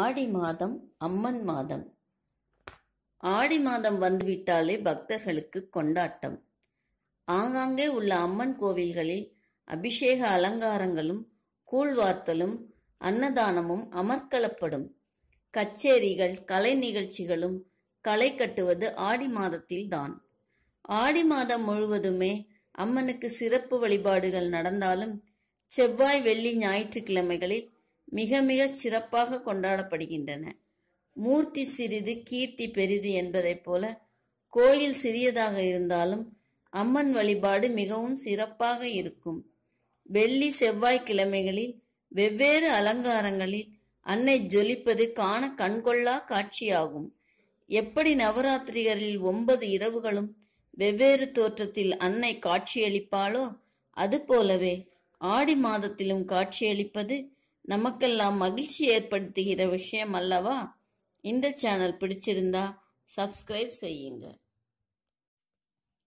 ஆடி மாதம் அம்மன் மாதம் ஆடி மாதம் வந்துவிட்டாலே பக்தர்களுக்கு கொண்டாட்டம் ஆங்காங்கே உள்ள அம்மன் கோவில்களில் அபிஷேக அலங்காரங்களும் கூழ்வார்த்தலும் அன்னதானமும் அமர்க்களப்படும் கச்சேரிகள் கலை நிகழ்ச்சிகளும் களை கட்டுவது ஆடி மாதத்தில்தான் ஆடி மாதம் முழுவதுமே அம்மனுக்கு சிறப்பு வழிபாடுகள் நடந்தாலும் செவ்வாய் வெள்ளி ஞாயிற்றுக்கிழமைகளில் மிக மிக சிறப்பாக கொண்டாடப்படுகின்றன மூர்த்தி சிறிது கீர்த்தி பெரிது என்பதைப் போல கோயில் சிறியதாக இருந்தாலும் அம்மன் வழிபாடு மிகவும் சிறப்பாக இருக்கும் வெள்ளி செவ்வாய்க்கிழமைகளில் வெவ்வேறு அலங்காரங்களில் அன்னை ஜொலிப்பது காண கண்கொள்ளா காட்சியாகும் எப்படி நவராத்திரிகளில் ஒன்பது இரவுகளும் வெவ்வேறு தோற்றத்தில் அன்னை காட்சியளிப்பாளோ அதுபோலவே ஆடி மாதத்திலும் காட்சியளிப்பது நமக்கெல்லாம் மகிழ்ச்சி ஏற்படுத்துகிற விஷயம் அல்லவா இந்த சேனல் பிடிச்சிருந்தா சப்ஸ்கிரைப் செய்யுங்க